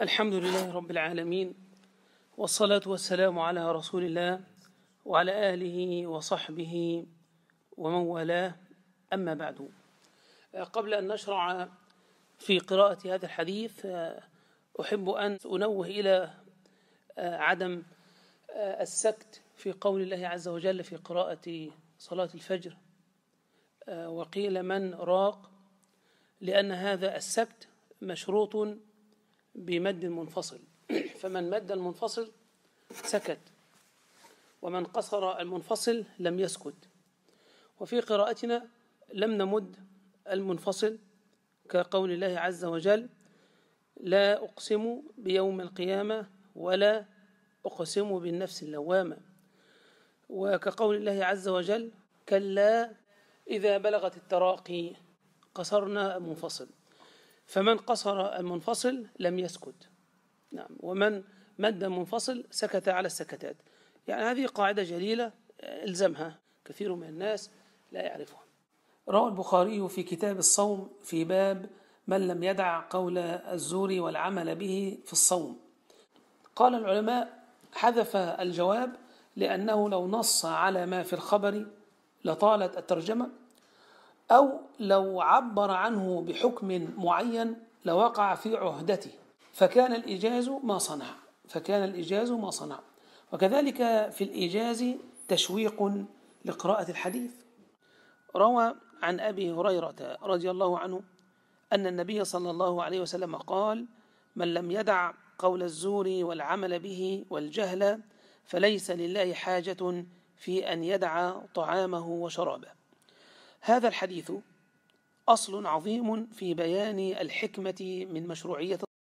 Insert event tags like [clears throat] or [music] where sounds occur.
الحمد لله رب العالمين والصلاة والسلام على رسول الله وعلى آله وصحبه ومن والاه أما بعد قبل أن نشرع في قراءة هذا الحديث أحب أن أنوه إلى عدم السكت في قول الله عز وجل في قراءة صلاة الفجر وقيل من راق لأن هذا السكت مشروط بمد منفصل [clears throat] فمن مد المنفصل سكت ومن قصر المنفصل لم يسكت وفي قراءتنا لم نمد المنفصل كقول الله عز وجل لا أقسم بيوم القيامة ولا أقسم بالنفس اللوامة وكقول الله عز وجل كلا إذا بلغت التراقي قصرنا المنفصل فمن قصر المنفصل لم يسكت نعم ومن مد منفصل سكت على السكتات يعني هذه قاعدة جليلة الزمها كثير من الناس لا يعرفها روى البخاري في كتاب الصوم في باب من لم يدع قول الزور والعمل به في الصوم قال العلماء حذف الجواب لأنه لو نص على ما في الخبر لطالت الترجمة أو لو عبر عنه بحكم معين لوقع في عهدته فكان الإجاز ما صنع فكان الإجاز ما صنع وكذلك في الإجاز تشويق لقراءة الحديث روى عن أبي هريرة رضي الله عنه أن النبي صلى الله عليه وسلم قال من لم يدع قول الزور والعمل به والجهل فليس لله حاجة في أن يدع طعامه وشرابه هذا الحديث أصل عظيم في بيان الحكمة من مشروعية